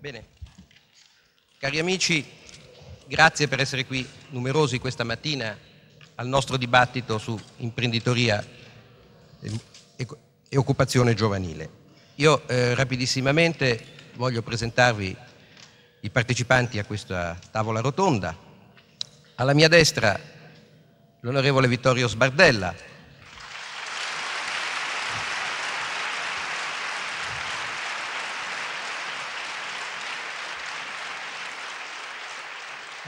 Bene, cari amici, grazie per essere qui numerosi questa mattina al nostro dibattito su imprenditoria e occupazione giovanile. Io eh, rapidissimamente voglio presentarvi i partecipanti a questa tavola rotonda. Alla mia destra l'onorevole Vittorio Sbardella,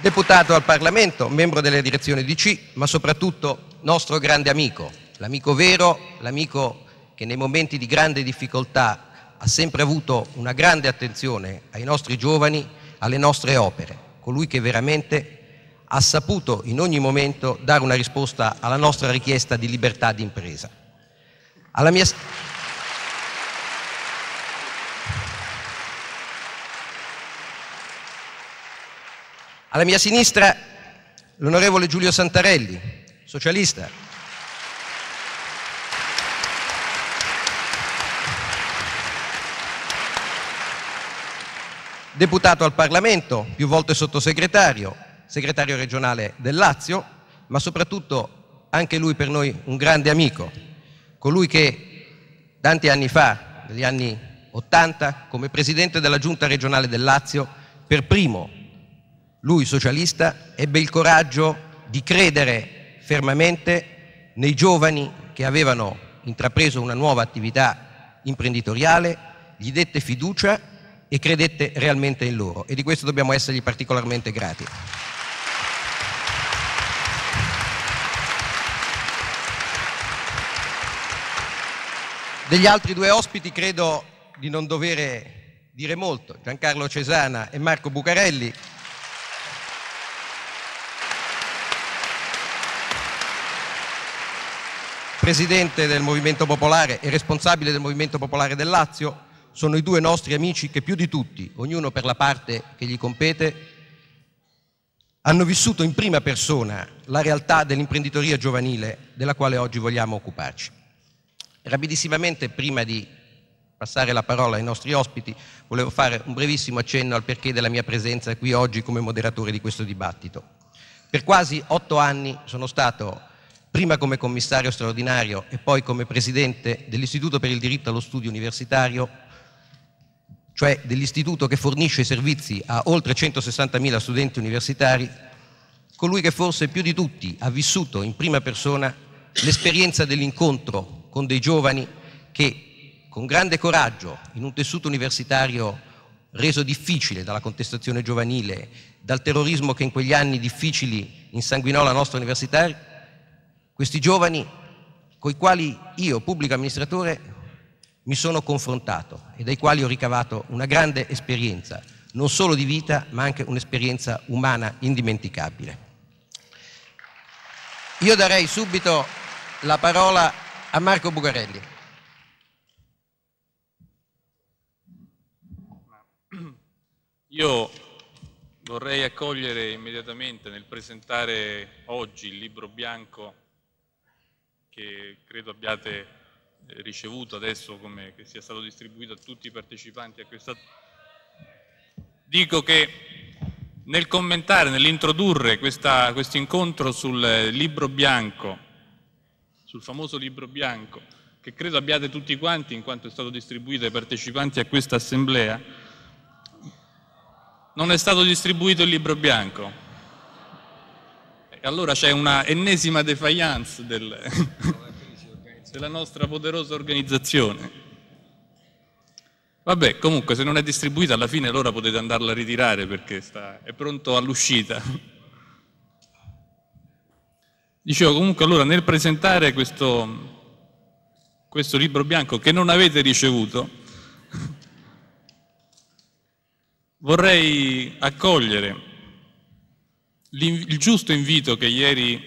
deputato al Parlamento, membro della direzione DC, ma soprattutto nostro grande amico, l'amico vero, l'amico che nei momenti di grande difficoltà ha sempre avuto una grande attenzione ai nostri giovani, alle nostre opere, colui che veramente ha saputo in ogni momento dare una risposta alla nostra richiesta di libertà di impresa. Alla mia... Alla mia sinistra l'onorevole Giulio Santarelli, socialista. Deputato al Parlamento, più volte sottosegretario, segretario regionale del Lazio, ma soprattutto anche lui per noi un grande amico, colui che tanti anni fa, negli anni 80, come presidente della giunta regionale del Lazio, per primo lui socialista, ebbe il coraggio di credere fermamente nei giovani che avevano intrapreso una nuova attività imprenditoriale, gli dette fiducia e credette realmente in loro e di questo dobbiamo essergli particolarmente grati. Degli altri due ospiti credo di non dovere dire molto, Giancarlo Cesana e Marco Bucarelli. presidente del Movimento Popolare e responsabile del Movimento Popolare del Lazio, sono i due nostri amici che più di tutti, ognuno per la parte che gli compete, hanno vissuto in prima persona la realtà dell'imprenditoria giovanile della quale oggi vogliamo occuparci. Rapidissimamente, prima di passare la parola ai nostri ospiti, volevo fare un brevissimo accenno al perché della mia presenza qui oggi come moderatore di questo dibattito. Per quasi otto anni sono stato prima come commissario straordinario e poi come presidente dell'Istituto per il diritto allo studio universitario, cioè dell'istituto che fornisce i servizi a oltre 160.000 studenti universitari, colui che forse più di tutti ha vissuto in prima persona l'esperienza dell'incontro con dei giovani che con grande coraggio in un tessuto universitario reso difficile dalla contestazione giovanile, dal terrorismo che in quegli anni difficili insanguinò la nostra università, questi giovani con i quali io, pubblico amministratore, mi sono confrontato e dai quali ho ricavato una grande esperienza, non solo di vita, ma anche un'esperienza umana indimenticabile. Io darei subito la parola a Marco Bugarelli. Io vorrei accogliere immediatamente nel presentare oggi il libro bianco che credo abbiate eh, ricevuto adesso come che sia stato distribuito a tutti i partecipanti a questa dico che nel commentare, nell'introdurre questo incontro sul eh, libro bianco sul famoso libro bianco che credo abbiate tutti quanti in quanto è stato distribuito ai partecipanti a questa assemblea non è stato distribuito il libro bianco allora c'è una ennesima defiance del, della nostra poderosa organizzazione. Vabbè, comunque se non è distribuita alla fine allora potete andarla a ritirare perché sta, è pronto all'uscita. Dicevo comunque allora nel presentare questo, questo libro bianco che non avete ricevuto, vorrei accogliere il giusto invito che ieri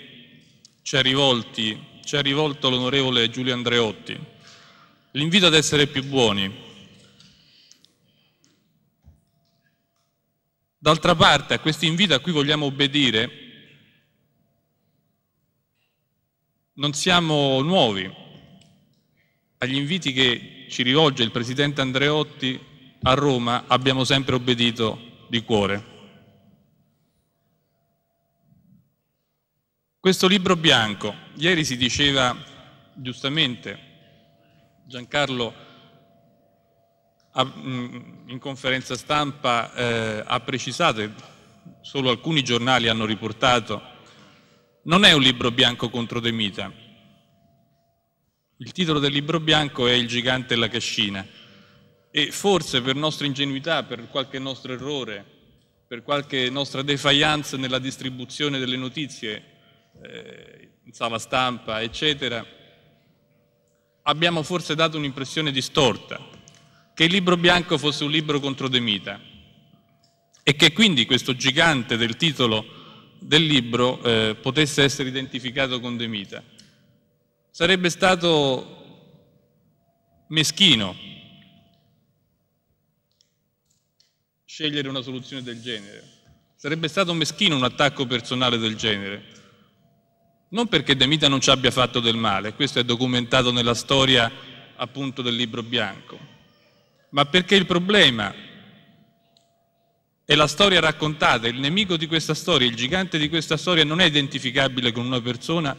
ci ha, rivolti, ci ha rivolto l'onorevole Giulio Andreotti, l'invito ad essere più buoni. D'altra parte, a questo invito a cui vogliamo obbedire, non siamo nuovi. Agli inviti che ci rivolge il Presidente Andreotti a Roma abbiamo sempre obbedito di cuore. Questo libro bianco, ieri si diceva giustamente, Giancarlo mm, in conferenza stampa eh, ha precisato, solo alcuni giornali hanno riportato, non è un libro bianco contro Demita. Il titolo del libro bianco è Il gigante e la cascina e forse per nostra ingenuità, per qualche nostro errore, per qualche nostra defiance nella distribuzione delle notizie, eh, sala stampa, eccetera, abbiamo forse dato un'impressione distorta, che il libro bianco fosse un libro contro Demita e che quindi questo gigante del titolo del libro eh, potesse essere identificato con Demita. Sarebbe stato meschino scegliere una soluzione del genere. Sarebbe stato meschino un attacco personale del genere. Non perché Demita non ci abbia fatto del male, questo è documentato nella storia appunto del libro bianco, ma perché il problema è la storia raccontata, il nemico di questa storia, il gigante di questa storia non è identificabile con una persona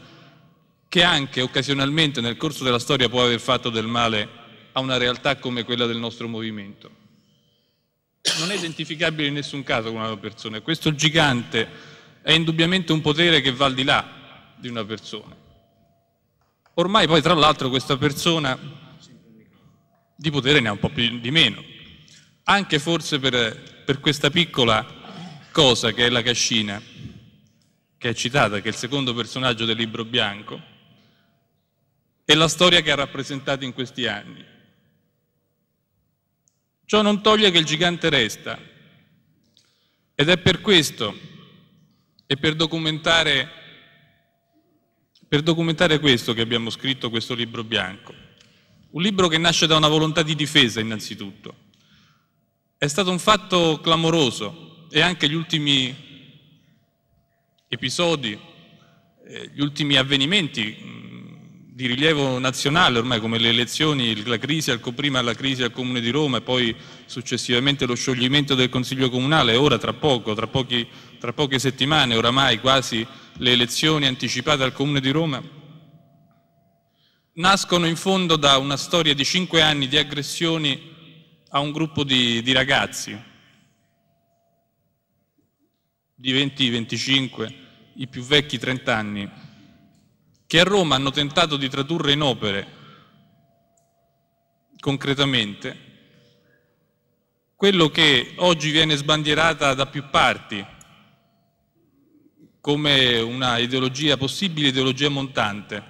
che anche occasionalmente nel corso della storia può aver fatto del male a una realtà come quella del nostro movimento. Non è identificabile in nessun caso con una persona. Questo gigante è indubbiamente un potere che va al di là di una persona. Ormai poi tra l'altro questa persona di potere ne ha un po' più di meno, anche forse per, per questa piccola cosa che è la cascina, che è citata, che è il secondo personaggio del libro bianco, e la storia che ha rappresentato in questi anni. Ciò non toglie che il gigante resta ed è per questo e per documentare per documentare questo che abbiamo scritto questo libro bianco. Un libro che nasce da una volontà di difesa innanzitutto. È stato un fatto clamoroso e anche gli ultimi episodi, eh, gli ultimi avvenimenti di rilievo nazionale ormai come le elezioni, la crisi al, prima la crisi al Comune di Roma e poi successivamente lo scioglimento del Consiglio Comunale, ora tra poco, tra, pochi, tra poche settimane oramai quasi le elezioni anticipate al Comune di Roma, nascono in fondo da una storia di cinque anni di aggressioni a un gruppo di, di ragazzi, di 20-25, i più vecchi 30 anni, che a Roma hanno tentato di tradurre in opere concretamente quello che oggi viene sbandierata da più parti come una ideologia possibile, ideologia montante,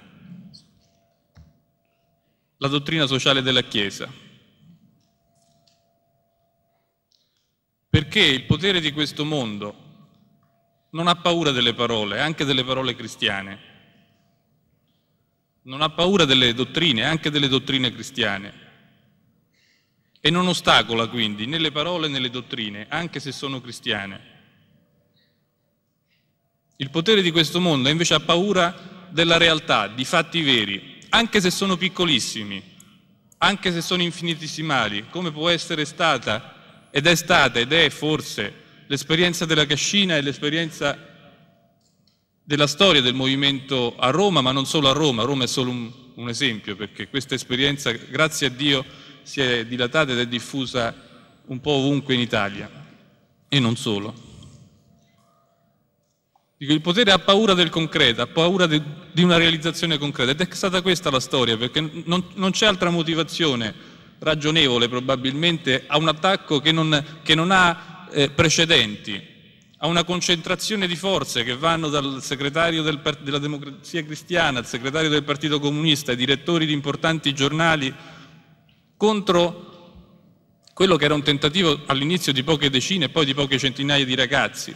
la dottrina sociale della Chiesa. Perché il potere di questo mondo non ha paura delle parole, anche delle parole cristiane non ha paura delle dottrine, anche delle dottrine cristiane, e non ostacola quindi né le parole né le dottrine, anche se sono cristiane. Il potere di questo mondo invece ha paura della realtà, di fatti veri, anche se sono piccolissimi, anche se sono infinitesimali, come può essere stata ed è stata ed è forse l'esperienza della cascina e l'esperienza della storia del movimento a Roma, ma non solo a Roma, Roma è solo un, un esempio, perché questa esperienza, grazie a Dio, si è dilatata ed è diffusa un po' ovunque in Italia, e non solo. Dico, il potere ha paura del concreto, ha paura de, di una realizzazione concreta ed è stata questa la storia, perché non, non c'è altra motivazione ragionevole probabilmente a un attacco che non, che non ha eh, precedenti a una concentrazione di forze che vanno dal segretario del, della democrazia cristiana, al segretario del Partito Comunista, ai direttori di importanti giornali, contro quello che era un tentativo all'inizio di poche decine e poi di poche centinaia di ragazzi,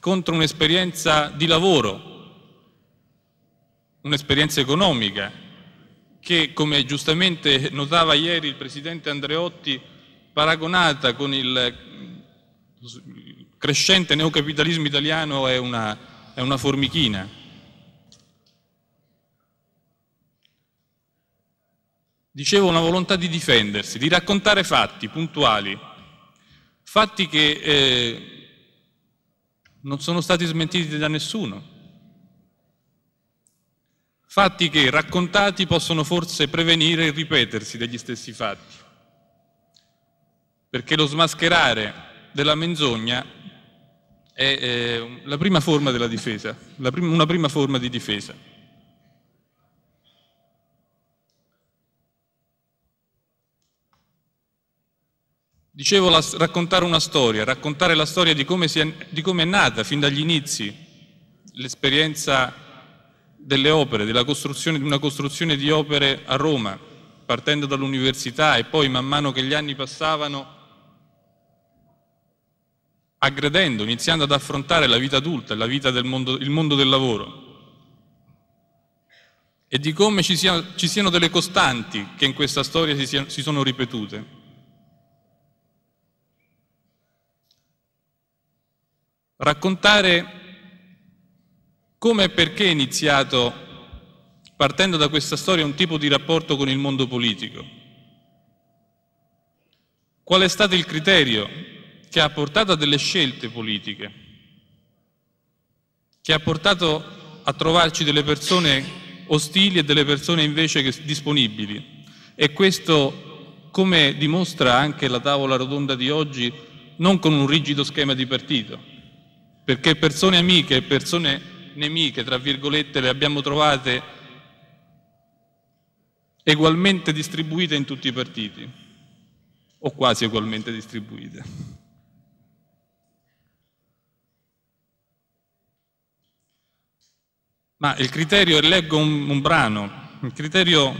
contro un'esperienza di lavoro, un'esperienza economica, che come giustamente notava ieri il Presidente Andreotti, paragonata con il crescente neocapitalismo italiano è una, è una formichina. Dicevo una volontà di difendersi, di raccontare fatti puntuali, fatti che eh, non sono stati smentiti da nessuno, fatti che raccontati possono forse prevenire il ripetersi degli stessi fatti, perché lo smascherare della menzogna è la prima forma della difesa, una prima forma di difesa. Dicevo la, raccontare una storia, raccontare la storia di come, è, di come è nata fin dagli inizi l'esperienza delle opere, della costruzione, di una costruzione di opere a Roma, partendo dall'università e poi man mano che gli anni passavano aggredendo, iniziando ad affrontare la vita adulta, la vita del mondo, il mondo del lavoro e di come ci, sia, ci siano delle costanti che in questa storia si, sia, si sono ripetute. Raccontare come e perché è iniziato partendo da questa storia un tipo di rapporto con il mondo politico? Qual è stato il criterio che ha portato a delle scelte politiche, che ha portato a trovarci delle persone ostili e delle persone invece che, disponibili. E questo, come dimostra anche la tavola rotonda di oggi, non con un rigido schema di partito, perché persone amiche e persone nemiche, tra virgolette, le abbiamo trovate egualmente distribuite in tutti i partiti, o quasi ugualmente distribuite. Ma il criterio, e leggo un, un brano, il criterio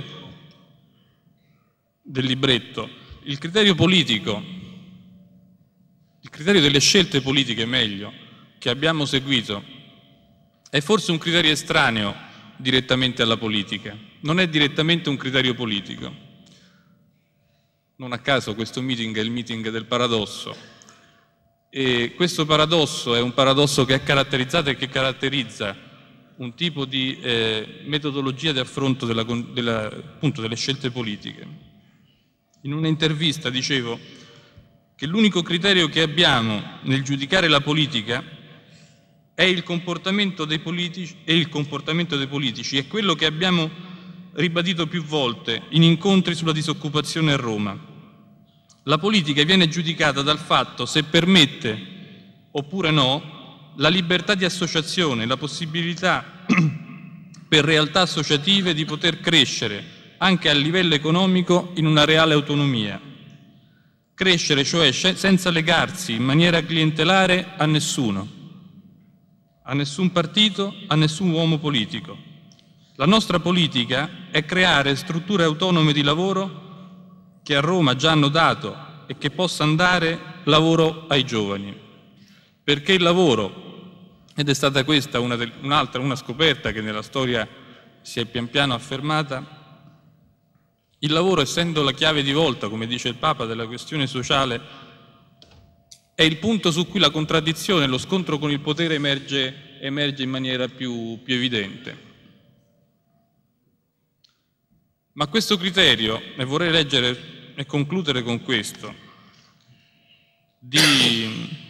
del libretto, il criterio politico, il criterio delle scelte politiche meglio, che abbiamo seguito, è forse un criterio estraneo direttamente alla politica, non è direttamente un criterio politico. Non a caso questo meeting è il meeting del paradosso. E questo paradosso è un paradosso che ha caratterizzato e che caratterizza un tipo di eh, metodologia di affronto della, della, appunto, delle scelte politiche. In un'intervista dicevo che l'unico criterio che abbiamo nel giudicare la politica è il comportamento dei politici e il comportamento dei politici è quello che abbiamo ribadito più volte in incontri sulla disoccupazione a Roma. La politica viene giudicata dal fatto se permette oppure no la libertà di associazione, la possibilità per realtà associative di poter crescere anche a livello economico in una reale autonomia. Crescere cioè senza legarsi in maniera clientelare a nessuno, a nessun partito, a nessun uomo politico. La nostra politica è creare strutture autonome di lavoro che a Roma già hanno dato e che possano dare lavoro ai giovani perché il lavoro, ed è stata questa una del, un'altra, una scoperta che nella storia si è pian piano affermata, il lavoro, essendo la chiave di volta, come dice il Papa, della questione sociale, è il punto su cui la contraddizione, lo scontro con il potere emerge, emerge in maniera più, più evidente. Ma questo criterio, e vorrei leggere e concludere con questo, di,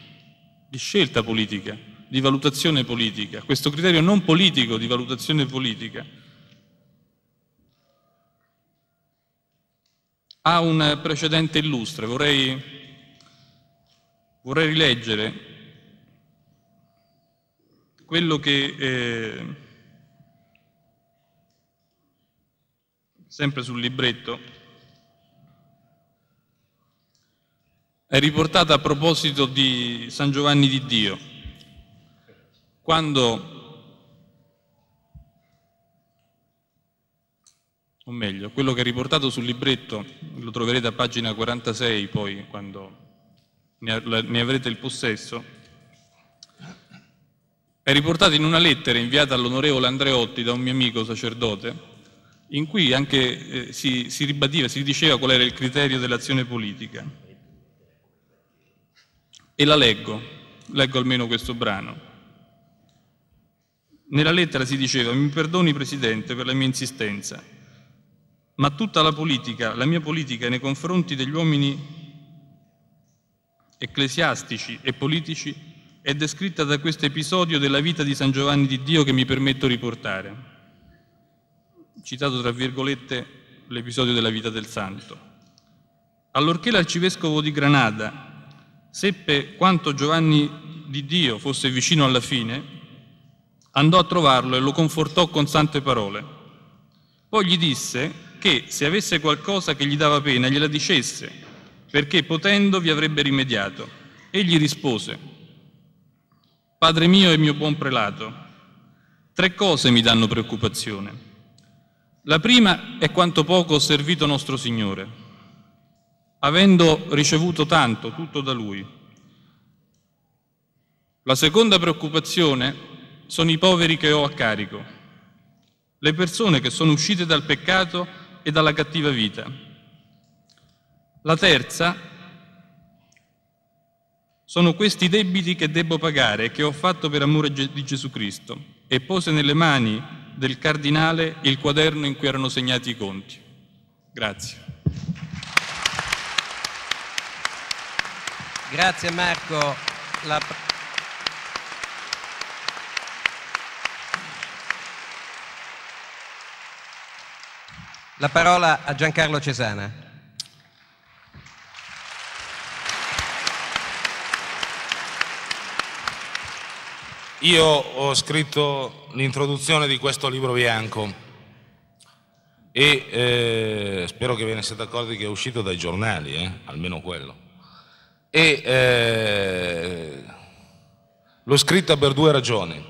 di scelta politica, di valutazione politica, questo criterio non politico di valutazione politica ha un precedente illustre, vorrei, vorrei rileggere quello che eh, sempre sul libretto è riportata a proposito di San Giovanni di Dio, quando, o meglio, quello che è riportato sul libretto, lo troverete a pagina 46 poi quando ne avrete il possesso, è riportato in una lettera inviata all'onorevole Andreotti da un mio amico sacerdote, in cui anche eh, si, si ribadiva, si diceva qual era il criterio dell'azione politica. E la leggo, leggo almeno questo brano. Nella lettera si diceva, mi perdoni Presidente per la mia insistenza, ma tutta la politica, la mia politica nei confronti degli uomini ecclesiastici e politici è descritta da questo episodio della vita di San Giovanni di Dio che mi permetto di riportare. Citato tra virgolette l'episodio della vita del santo. Allorché l'arcivescovo di Granada, Seppe quanto Giovanni di Dio fosse vicino alla fine, andò a trovarlo e lo confortò con sante parole. Poi gli disse che se avesse qualcosa che gli dava pena gliela dicesse, perché potendo vi avrebbe rimediato. Egli rispose, Padre mio e mio buon prelato, tre cose mi danno preoccupazione. La prima è quanto poco ho servito nostro Signore avendo ricevuto tanto, tutto da lui. La seconda preoccupazione sono i poveri che ho a carico, le persone che sono uscite dal peccato e dalla cattiva vita. La terza sono questi debiti che debbo pagare e che ho fatto per amore di Gesù Cristo e pose nelle mani del cardinale il quaderno in cui erano segnati i conti. Grazie. Grazie Marco. La... La parola a Giancarlo Cesana. Io ho scritto l'introduzione di questo libro bianco e eh, spero che ve ne siate accorti che è uscito dai giornali, eh? almeno quello e eh, l'ho scritta per due ragioni.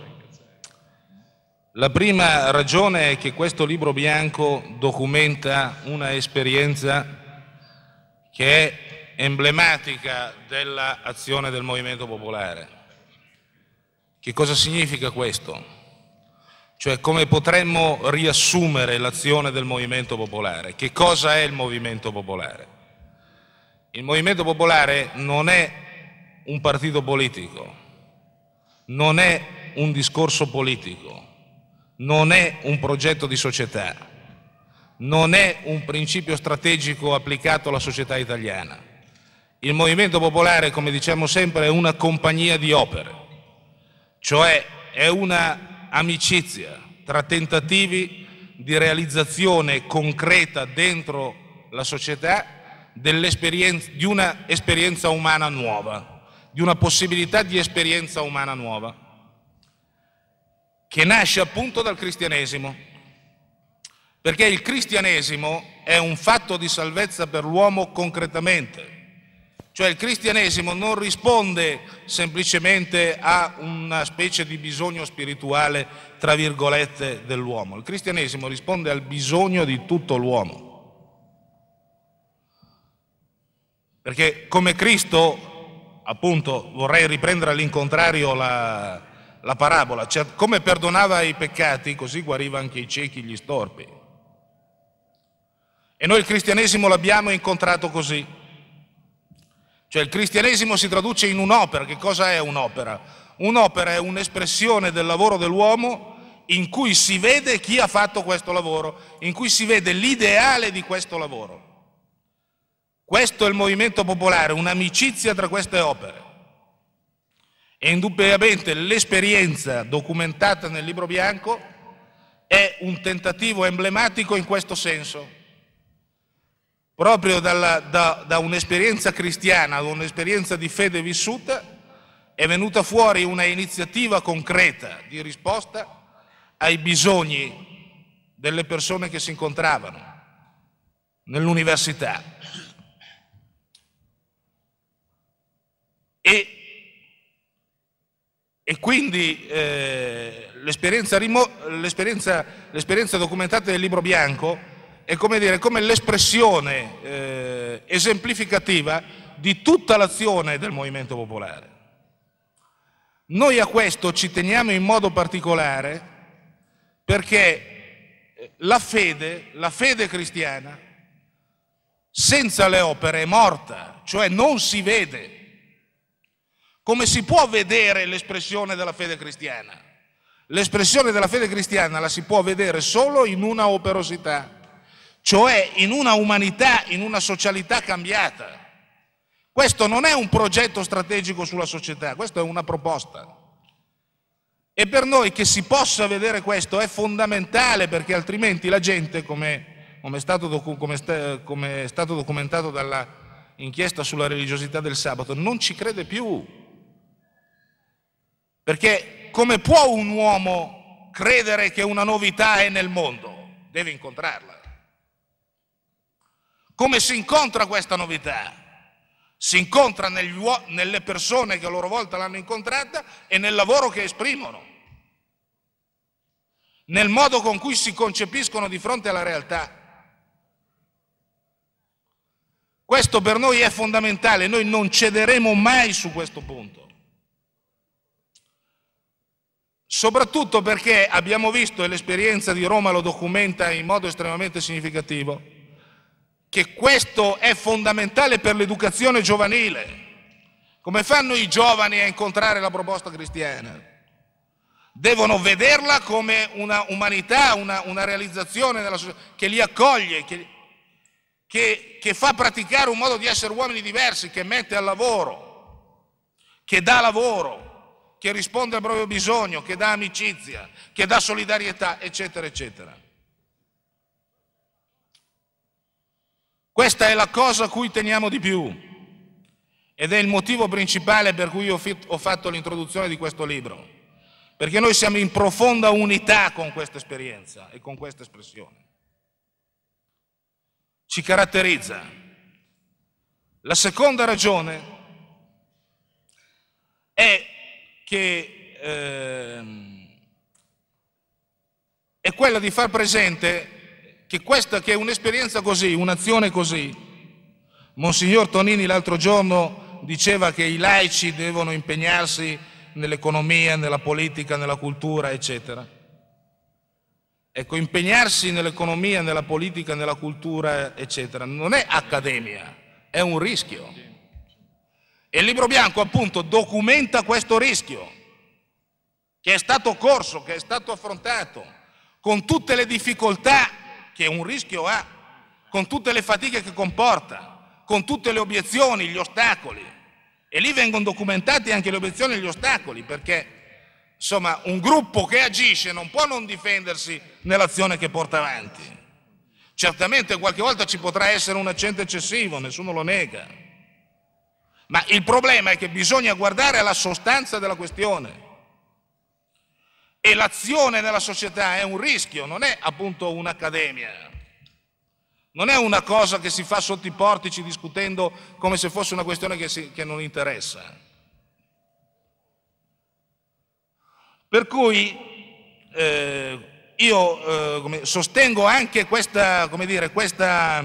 La prima ragione è che questo libro bianco documenta una esperienza che è emblematica dell'azione del movimento popolare. Che cosa significa questo? Cioè come potremmo riassumere l'azione del movimento popolare? Che cosa è il movimento popolare? Il Movimento Popolare non è un partito politico, non è un discorso politico, non è un progetto di società, non è un principio strategico applicato alla società italiana. Il Movimento Popolare, come diciamo sempre, è una compagnia di opere, cioè è una amicizia tra tentativi di realizzazione concreta dentro la società di un'esperienza umana nuova, di una possibilità di esperienza umana nuova, che nasce appunto dal cristianesimo, perché il cristianesimo è un fatto di salvezza per l'uomo concretamente, cioè il cristianesimo non risponde semplicemente a una specie di bisogno spirituale, tra virgolette, dell'uomo, il cristianesimo risponde al bisogno di tutto l'uomo. Perché come Cristo, appunto, vorrei riprendere all'incontrario la, la parabola, cioè, come perdonava i peccati, così guariva anche i ciechi, gli storpi. E noi il cristianesimo l'abbiamo incontrato così. Cioè il cristianesimo si traduce in un'opera. Che cosa è un'opera? Un'opera è un'espressione del lavoro dell'uomo in cui si vede chi ha fatto questo lavoro, in cui si vede l'ideale di questo lavoro. Questo è il movimento popolare, un'amicizia tra queste opere. E indubbiamente l'esperienza documentata nel Libro Bianco è un tentativo emblematico in questo senso. Proprio dalla, da, da un'esperienza cristiana, da un'esperienza di fede vissuta, è venuta fuori una iniziativa concreta di risposta ai bisogni delle persone che si incontravano nell'università, E, e quindi eh, l'esperienza, documentata del libro bianco è come, dire, come l'espressione eh, esemplificativa di tutta l'azione del movimento popolare. Noi a questo ci teniamo in modo particolare perché eh, la fede, la fede cristiana, senza le opere è morta, cioè non si vede. Come si può vedere l'espressione della fede cristiana? L'espressione della fede cristiana la si può vedere solo in una operosità, cioè in una umanità, in una socialità cambiata. Questo non è un progetto strategico sulla società, questa è una proposta. E per noi che si possa vedere questo è fondamentale perché altrimenti la gente, come, come, è, stato docu- come, sta- come è stato documentato dall'inchiesta sulla religiosità del sabato, non ci crede più. Perché come può un uomo credere che una novità è nel mondo? Deve incontrarla. Come si incontra questa novità? Si incontra nelle persone che a loro volta l'hanno incontrata e nel lavoro che esprimono, nel modo con cui si concepiscono di fronte alla realtà. Questo per noi è fondamentale, noi non cederemo mai su questo punto soprattutto perché abbiamo visto, e l'esperienza di Roma lo documenta in modo estremamente significativo, che questo è fondamentale per l'educazione giovanile. Come fanno i giovani a incontrare la proposta cristiana? Devono vederla come una umanità, una, una realizzazione della società che li accoglie, che, che, che fa praticare un modo di essere uomini diversi, che mette al lavoro, che dà lavoro che risponde al proprio bisogno, che dà amicizia, che dà solidarietà, eccetera, eccetera. Questa è la cosa a cui teniamo di più ed è il motivo principale per cui ho fatto l'introduzione di questo libro, perché noi siamo in profonda unità con questa esperienza e con questa espressione. Ci caratterizza. La seconda ragione è che eh, è quella di far presente che questa che è un'esperienza così, un'azione così, Monsignor Tonini l'altro giorno diceva che i laici devono impegnarsi nell'economia, nella politica, nella cultura, eccetera. Ecco, impegnarsi nell'economia, nella politica, nella cultura, eccetera, non è accademia, è un rischio. E il libro bianco appunto documenta questo rischio che è stato corso, che è stato affrontato con tutte le difficoltà che un rischio ha, con tutte le fatiche che comporta, con tutte le obiezioni, gli ostacoli. E lì vengono documentati anche le obiezioni e gli ostacoli perché insomma, un gruppo che agisce non può non difendersi nell'azione che porta avanti. Certamente qualche volta ci potrà essere un accento eccessivo, nessuno lo nega, ma il problema è che bisogna guardare alla sostanza della questione. E l'azione nella società è un rischio, non è appunto un'accademia. Non è una cosa che si fa sotto i portici discutendo come se fosse una questione che, si, che non interessa. Per cui eh, io eh, sostengo anche questa, dire, questa,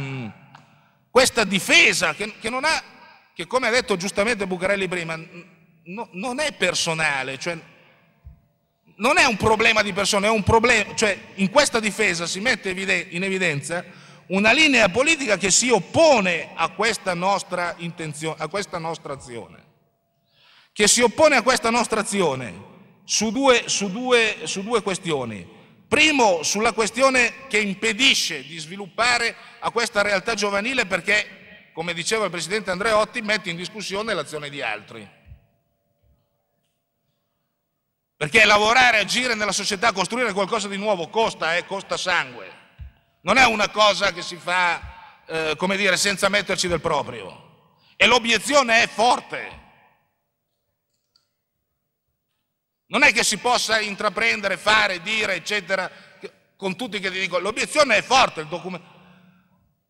questa difesa che, che non ha che come ha detto giustamente Bucarelli prima, no, non è personale, cioè non è un problema di persone, è un problema, cioè in questa difesa si mette in evidenza una linea politica che si oppone a questa nostra intenzione, a questa nostra azione, che si oppone a questa nostra azione su due, su due, su due questioni. Primo, sulla questione che impedisce di sviluppare a questa realtà giovanile perché come diceva il Presidente Andreotti, mette in discussione l'azione di altri. Perché lavorare, agire nella società, costruire qualcosa di nuovo costa, eh, costa sangue. Non è una cosa che si fa, eh, come dire, senza metterci del proprio. E l'obiezione è forte. Non è che si possa intraprendere, fare, dire, eccetera, con tutti che ti dicono. L'obiezione è forte, il documento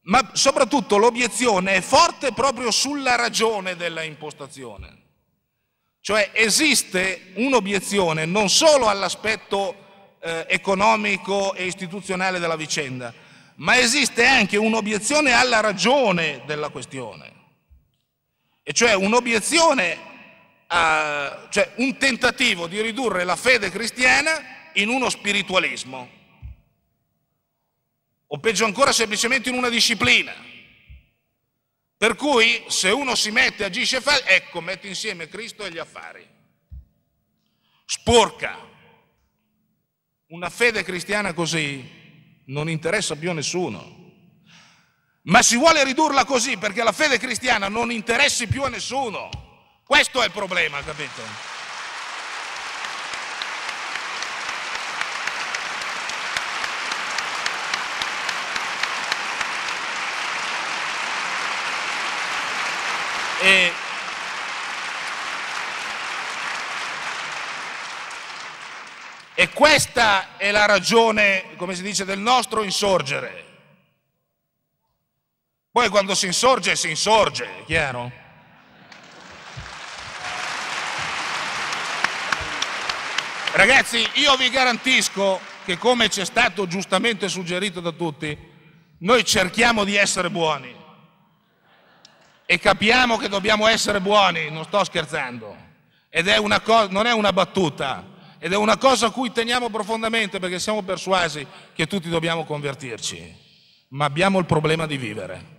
ma soprattutto l'obiezione è forte proprio sulla ragione della impostazione. Cioè esiste un'obiezione non solo all'aspetto eh, economico e istituzionale della vicenda, ma esiste anche un'obiezione alla ragione della questione. E cioè un'obiezione, cioè un tentativo di ridurre la fede cristiana in uno spiritualismo o peggio ancora semplicemente in una disciplina. Per cui se uno si mette, agisce e fa, ecco, mette insieme Cristo e gli affari. Sporca. Una fede cristiana così non interessa più a nessuno. Ma si vuole ridurla così perché la fede cristiana non interessi più a nessuno. Questo è il problema, capito? E E questa è la ragione, come si dice, del nostro insorgere. Poi quando si insorge, si insorge, chiaro? Ragazzi, io vi garantisco che come ci è stato giustamente suggerito da tutti, noi cerchiamo di essere buoni e capiamo che dobbiamo essere buoni, non sto scherzando, ed è una cosa, non è una battuta, ed è una cosa a cui teniamo profondamente perché siamo persuasi che tutti dobbiamo convertirci, ma abbiamo il problema di vivere.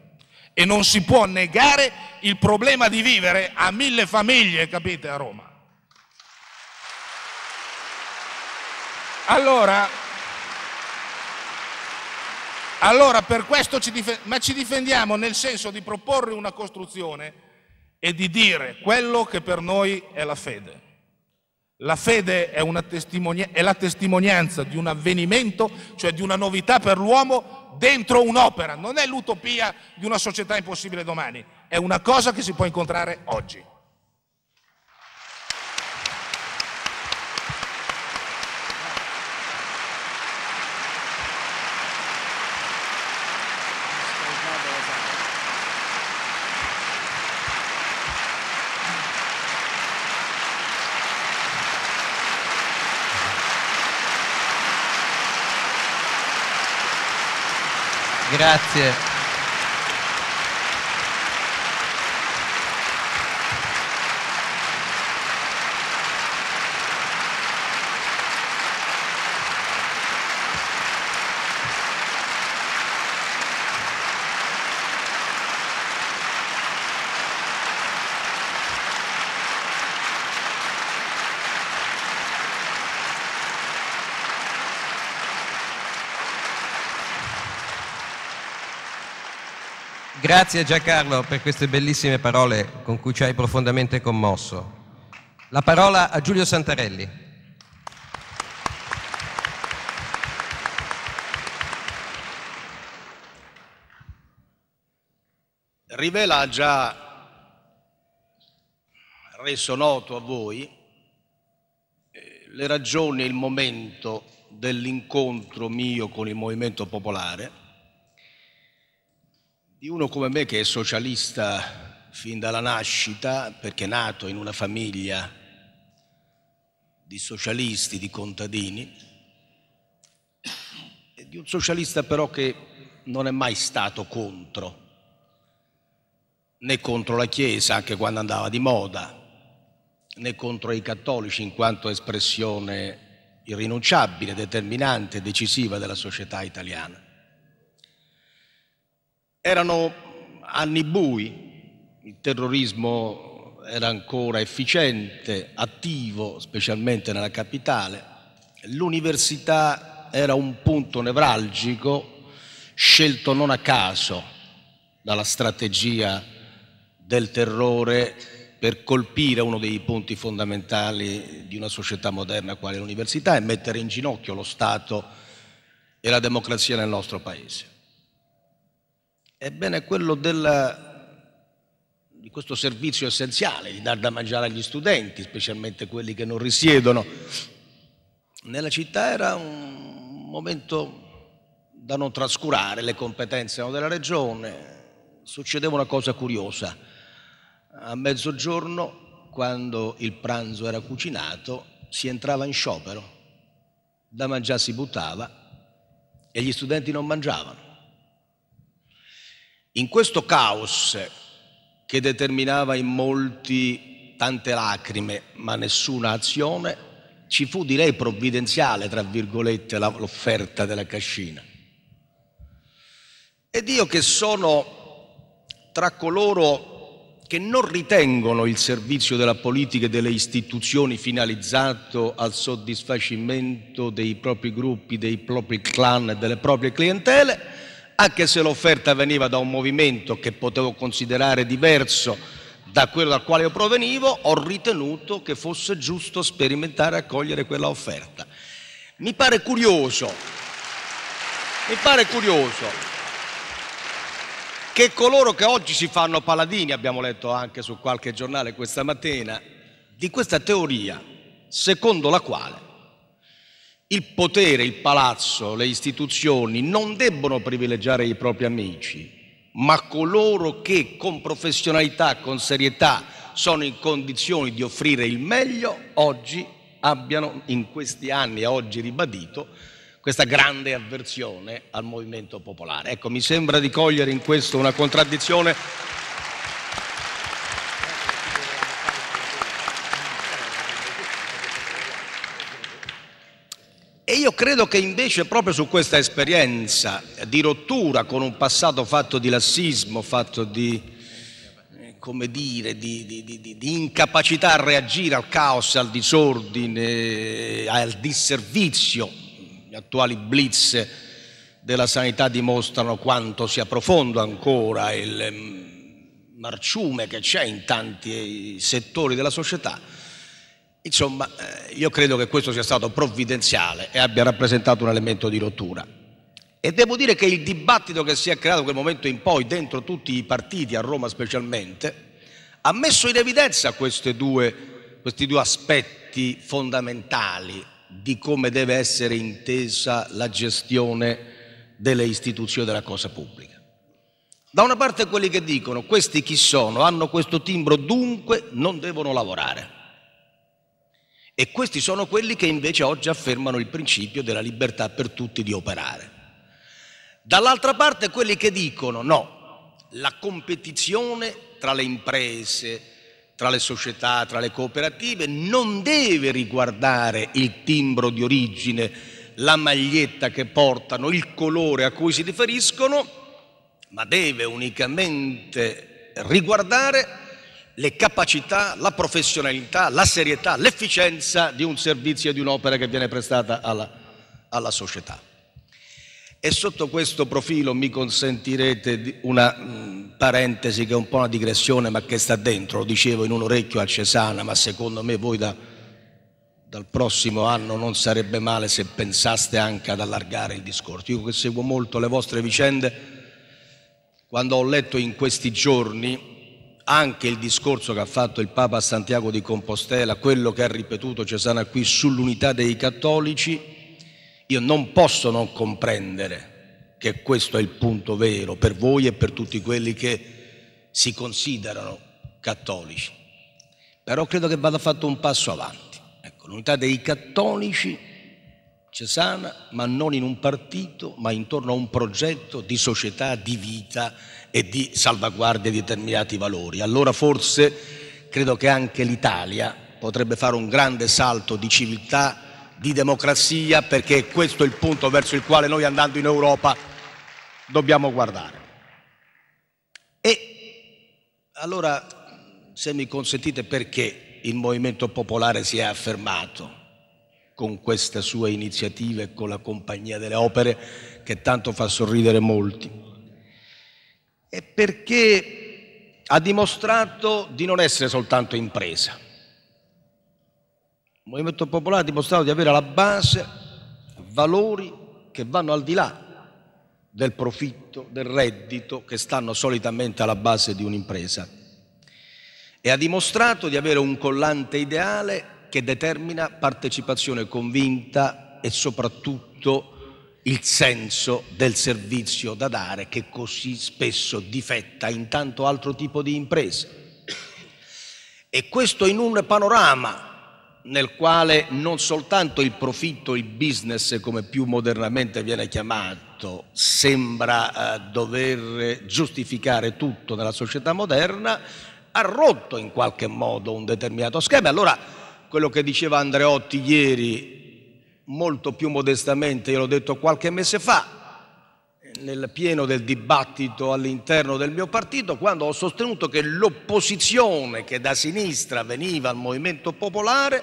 E non si può negare il problema di vivere a mille famiglie, capite, a Roma. Allora, allora per questo ci, dif ci difendiamo nel senso di proporre una costruzione e di dire quello che per noi è la fede. La fede è, è, la testimonianza di un avvenimento, cioè di una novità per l'uomo dentro un'opera, non è l'utopia di una società impossibile domani, è una cosa che si può incontrare oggi. Grazie. Grazie Giancarlo per queste bellissime parole con cui ci hai profondamente commosso. La parola a Giulio Santarelli. Rivela ha già reso noto a voi eh, le ragioni e il momento dell'incontro mio con il Movimento Popolare di uno come me che è socialista fin dalla nascita, perché è nato in una famiglia di socialisti, di contadini, e di un socialista però che non è mai stato contro, né contro la Chiesa, anche quando andava di moda, né contro i cattolici in quanto espressione irrinunciabile, determinante, decisiva della società italiana. Erano anni bui, il terrorismo era ancora efficiente, attivo, specialmente nella capitale, l'università era un punto nevralgico scelto non a caso dalla strategia del terrore per colpire uno dei punti fondamentali di una società moderna quale l'università e mettere in ginocchio lo Stato e la democrazia nel nostro Paese. Ebbene, quello del, di questo servizio essenziale, di dar da mangiare agli studenti, specialmente quelli che non risiedono nella città, era un momento da non trascurare, le competenze della regione. Succedeva una cosa curiosa. A mezzogiorno, quando il pranzo era cucinato, si entrava in sciopero, da mangiare si buttava e gli studenti non mangiavano. In questo caos che determinava in molti tante lacrime, ma nessuna azione, ci fu direi provvidenziale, tra virgolette, l'offerta della cascina. Ed io che sono tra coloro che non ritengono il servizio della politica e delle istituzioni finalizzato al soddisfacimento dei propri gruppi, dei propri clan e delle proprie clientele, anche se l'offerta veniva da un movimento che potevo considerare diverso da quello dal quale io provenivo, ho ritenuto che fosse giusto sperimentare e accogliere quella offerta. Mi pare curioso, mi pare curioso che coloro che oggi si fanno paladini, abbiamo letto anche su qualche giornale questa mattina, di questa teoria secondo la quale il potere, il palazzo, le istituzioni non debbono privilegiare i propri amici, ma coloro che con professionalità, con serietà, sono in condizioni di offrire il meglio, oggi abbiano in questi anni e oggi ribadito questa grande avversione al movimento popolare. Ecco, mi sembra di cogliere in questo una contraddizione Io credo che invece proprio su questa esperienza di rottura con un passato fatto di lassismo, fatto di, eh, come dire, di, di, di, di incapacità a reagire al caos, al disordine, eh, al disservizio, gli attuali blitz della sanità dimostrano quanto sia profondo ancora il mm, marciume che c'è in tanti settori della società Insomma, eh, io credo che questo sia stato provvidenziale e abbia rappresentato un elemento di rottura. E devo dire che il dibattito che si è creato da quel momento in poi, dentro tutti i partiti, a Roma specialmente, ha messo in evidenza due, questi due aspetti fondamentali di come deve essere intesa la gestione delle istituzioni della cosa pubblica. Da una parte quelli che dicono questi chi sono, hanno questo timbro, dunque non devono lavorare. E questi sono quelli che invece oggi affermano il principio della libertà per tutti di operare. Dall'altra parte quelli che dicono no, la competizione tra le imprese, tra le società, tra le cooperative non deve riguardare il timbro di origine, la maglietta che portano, il colore a cui si riferiscono, ma deve unicamente riguardare le capacità, la professionalità, la serietà, l'efficienza di un servizio e di un'opera che viene prestata alla, alla società. E sotto questo profilo mi consentirete una mh, parentesi che è un po' una digressione ma che sta dentro, lo dicevo in un orecchio a Cesana, ma secondo me voi da, dal prossimo anno non sarebbe male se pensaste anche ad allargare il discorso. Io che seguo molto le vostre vicende, quando ho letto in questi giorni anche il discorso che ha fatto il Papa Santiago di Compostela, quello che ha ripetuto Cesana qui sull'unità dei cattolici, io non posso non comprendere che questo è il punto vero per voi e per tutti quelli che si considerano cattolici. Però credo che vada fatto un passo avanti. Ecco, l'unità dei cattolici cesana, ma non in un partito, ma intorno a un progetto di società, di vita, e di salvaguardia di determinati valori. Allora forse credo che anche l'Italia potrebbe fare un grande salto di civiltà, di democrazia, perché questo è il punto verso il quale noi andando in Europa dobbiamo guardare. E allora, se mi consentite, perché il movimento popolare si è affermato con queste sue iniziative e con la compagnia delle opere che tanto fa sorridere molti? è perché ha dimostrato di non essere soltanto impresa. Il Movimento Popolare ha dimostrato di avere alla base valori che vanno al di là del profitto, del reddito che stanno solitamente alla base di un'impresa e ha dimostrato di avere un collante ideale che determina partecipazione convinta e soprattutto il senso del servizio da dare che così spesso difetta in tanto altro tipo di imprese. E questo in un panorama nel quale non soltanto il profitto, il business come più modernamente viene chiamato, sembra eh, dover giustificare tutto nella società moderna, ha rotto in qualche modo un determinato schema. Allora quello che diceva Andreotti ieri molto più modestamente, io l'ho detto qualche mese fa, nel pieno del dibattito all'interno del mio partito, quando ho sostenuto che l'opposizione che da sinistra veniva al movimento popolare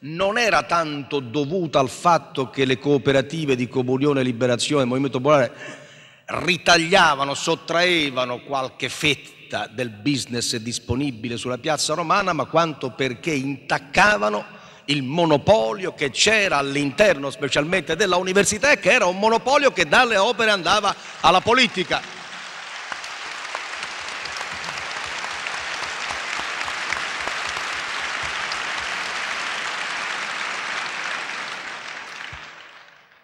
non era tanto dovuta al fatto che le cooperative di comunione liberazione e movimento popolare ritagliavano, sottraevano qualche fetta del business disponibile sulla piazza romana, ma quanto perché intaccavano il monopolio che c'era all'interno specialmente della università e che era un monopolio che dalle opere andava alla politica.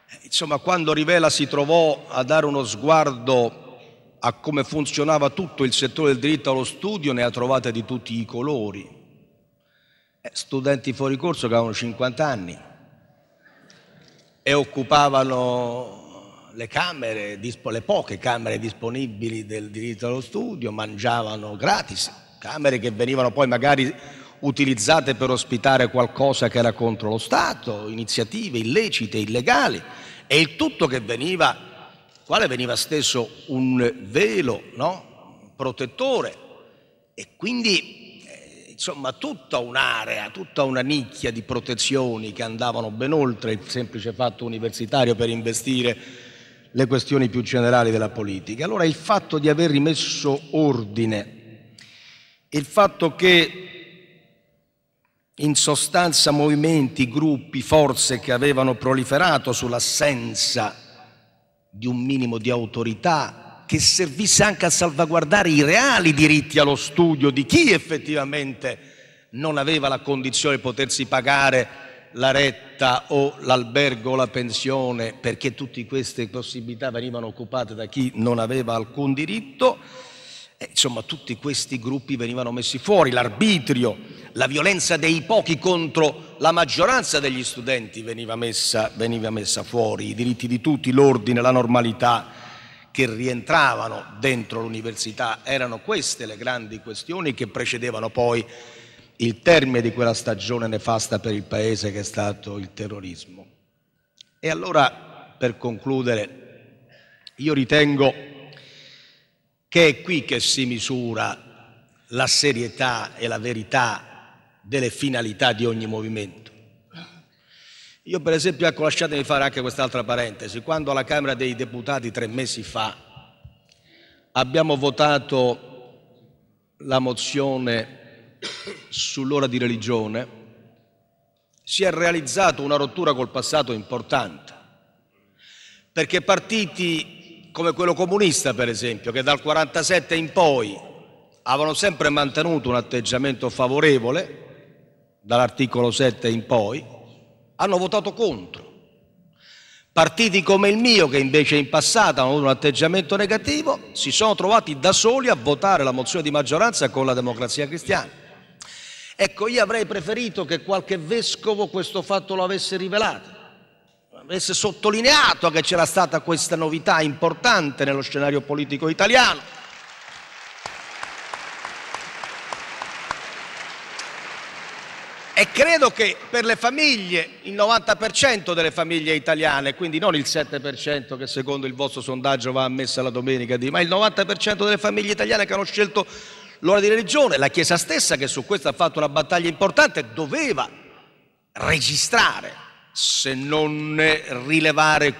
Eh, insomma, quando Rivela si trovò a dare uno sguardo a come funzionava tutto il settore del diritto allo studio, ne ha trovate di tutti i colori studenti fuori corso che avevano 50 anni e occupavano le camere, le poche camere disponibili del diritto allo studio, mangiavano gratis, camere che venivano poi magari utilizzate per ospitare qualcosa che era contro lo Stato, iniziative illecite, illegali, e il tutto che veniva quale veniva stesso un velo no? protettore e quindi insomma tutta un'area, tutta una nicchia di protezioni che andavano ben oltre il semplice fatto universitario per investire le questioni più generali della politica. Allora il fatto di aver rimesso ordine, il fatto che in sostanza movimenti, gruppi, forze che avevano proliferato sull'assenza di un minimo di autorità, che servisse anche a salvaguardare i reali diritti allo studio di chi effettivamente non aveva la condizione di potersi pagare la retta o l'albergo o la pensione, perché tutte queste possibilità venivano occupate da chi non aveva alcun diritto. E, eh, insomma, tutti questi gruppi venivano messi fuori, l'arbitrio, la violenza dei pochi contro la maggioranza degli studenti veniva messa, veniva messa fuori, i diritti di tutti, l'ordine, la normalità che rientravano dentro l'università. Erano queste le grandi questioni che precedevano poi il termine di quella stagione nefasta per il Paese che è stato il terrorismo. E allora, per concludere, io ritengo che è qui che si misura la serietà e la verità delle finalità di ogni movimento. Io per esempio, ecco, lasciatemi fare anche quest'altra parentesi, quando alla Camera dei Deputati tre mesi fa abbiamo votato la mozione sull'ora di religione, si è realizzata una rottura col passato importante, perché partiti come quello comunista, per esempio, che dal 1947 in poi avevano sempre mantenuto un atteggiamento favorevole, dall'articolo 7 in poi, hanno votato contro. Partiti come il mio, che invece in passato hanno avuto un atteggiamento negativo, si sono trovati da soli a votare la mozione di maggioranza con la democrazia cristiana. Ecco, io avrei preferito che qualche vescovo questo fatto lo avesse rivelato, avesse sottolineato che c'era stata questa novità importante nello scenario politico italiano E credo che per le famiglie, il 90% delle famiglie italiane, quindi non il 7% che secondo il vostro sondaggio va a messa la domenica, di, ma il 90% delle famiglie italiane che hanno scelto l'ora di religione, la Chiesa stessa che su questo ha fatto una battaglia importante, doveva registrare, se non rilevare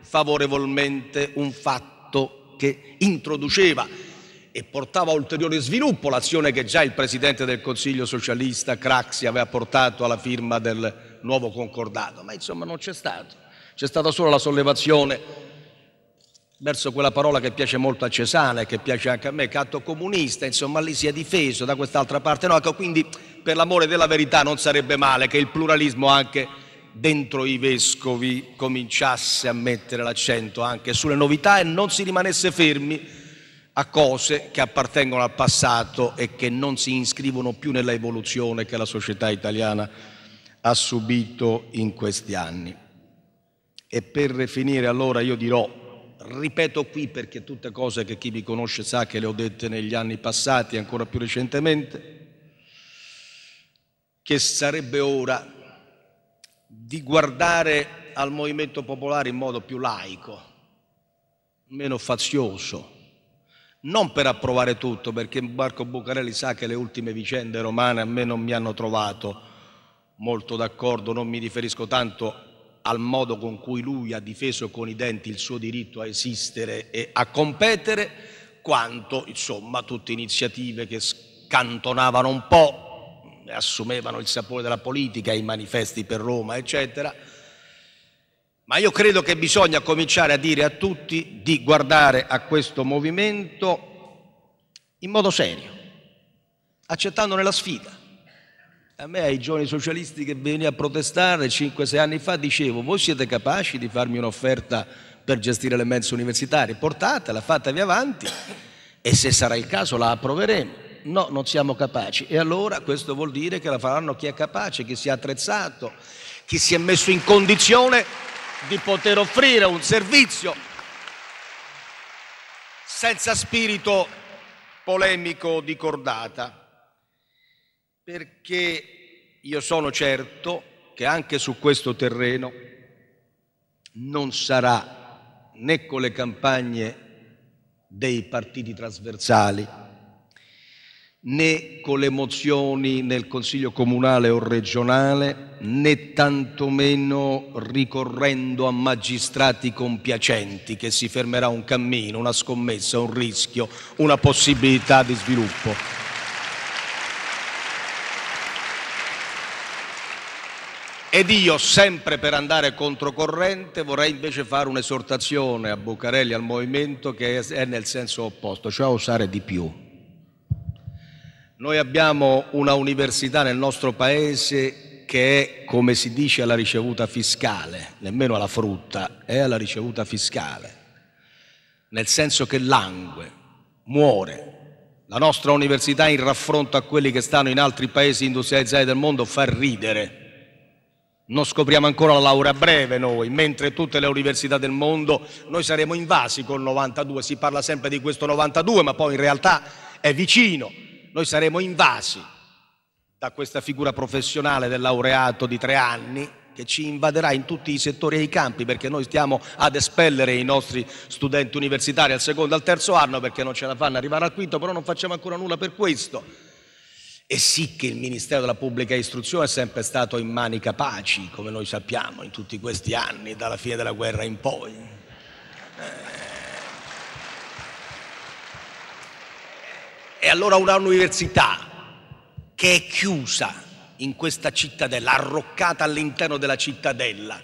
favorevolmente un fatto che introduceva e portava a ulteriore sviluppo l'azione che già il Presidente del Consiglio socialista Craxi aveva portato alla firma del nuovo concordato, ma insomma non c'è stato, c'è stata solo la sollevazione verso quella parola che piace molto a Cesana e che piace anche a me, catto comunista, insomma lì si è difeso da quest'altra parte, no, ecco, quindi per l'amore della verità non sarebbe male che il pluralismo anche dentro i vescovi cominciasse a mettere l'accento anche sulle novità e non si rimanesse fermi a cose che appartengono al passato e che non si iscrivono più nella evoluzione che la società italiana ha subito in questi anni. E per finire allora io dirò, ripeto qui perché tutte cose che chi mi conosce sa che le ho dette negli anni passati, ancora più recentemente, che sarebbe ora di guardare al movimento popolare in modo più laico, meno fazioso, non per approvare tutto, perché Marco Bucarelli sa che le ultime vicende romane a me non mi hanno trovato molto d'accordo, non mi riferisco tanto al modo con cui lui ha difeso con i denti il suo diritto a esistere e a competere, quanto insomma tutte iniziative che scantonavano un po', assumevano il sapore della politica, i manifesti per Roma, eccetera ma io credo che bisogna cominciare a dire a tutti di guardare a questo movimento in modo serio, accettandone la sfida. A me ai giovani socialisti che venivano a protestare 5-6 anni fa dicevo voi siete capaci di farmi un'offerta per gestire le mezze universitarie, portatela, fatevi avanti e se sarà il caso la approveremo. No, non siamo capaci. E allora questo vuol dire che la faranno chi è capace, chi si è attrezzato, chi si è messo in condizione di poter offrire un servizio senza spirito polemico di cordata, perché io sono certo che anche su questo terreno non sarà né con le campagne dei partiti trasversali, né con le mozioni nel Consiglio comunale o regionale, né tantomeno ricorrendo a magistrati compiacenti che si fermerà un cammino, una scommessa, un rischio, una possibilità di sviluppo. Ed io, sempre per andare controcorrente, vorrei invece fare un'esortazione a Bucarelli, al movimento, che è nel senso opposto, cioè a usare di più noi abbiamo una università nel nostro paese che è, come si dice, alla ricevuta fiscale, nemmeno alla frutta, è alla ricevuta fiscale, nel senso che langue, muore. La nostra università in raffronto a quelli che stanno in altri paesi industrializzati del mondo fa ridere. Non scopriamo ancora la laurea breve noi, mentre tutte le università del mondo noi saremo invasi col 92, si parla sempre di questo 92, ma poi in realtà è vicino. Noi saremo invasi da questa figura professionale del laureato di tre anni che ci invaderà in tutti i settori e i campi perché noi stiamo ad espellere i nostri studenti universitari al secondo e al terzo anno perché non ce la fanno arrivare al quinto, però non facciamo ancora nulla per questo. E sì che il Ministero della Pubblica Istruzione è sempre stato in mani capaci, come noi sappiamo, in tutti questi anni, dalla fine della guerra in poi. Eh. E allora una università che è chiusa in questa cittadella, arroccata all'interno della cittadella,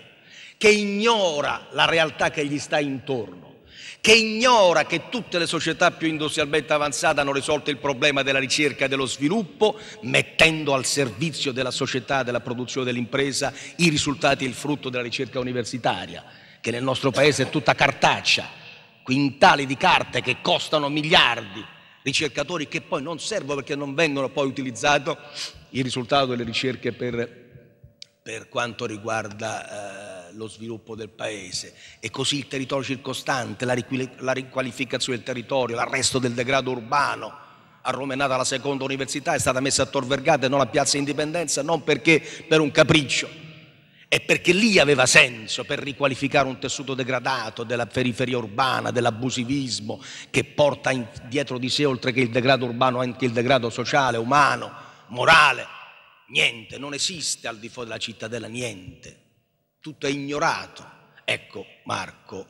che ignora la realtà che gli sta intorno, che ignora che tutte le società più industrialmente avanzate hanno risolto il problema della ricerca e dello sviluppo, mettendo al servizio della società, della produzione dell'impresa, i risultati e il frutto della ricerca universitaria, che nel nostro paese è tutta cartaccia, quintali di carte che costano miliardi, ricercatori che poi non servono perché non vengono poi utilizzati il risultato delle ricerche per, per quanto riguarda eh, lo sviluppo del paese e così il territorio circostante, la, la riqualificazione del territorio, l'arresto del degrado urbano. A Roma è nata la seconda università, è stata messa a Tor Vergata e non a Piazza Indipendenza, non perché per un capriccio, è perché lì aveva senso per riqualificare un tessuto degradato della periferia urbana, dell'abusivismo che porta dietro di sé, oltre che il degrado urbano, anche il degrado sociale, umano, morale. Niente, non esiste al di fuori della cittadella niente. Tutto è ignorato. Ecco, Marco,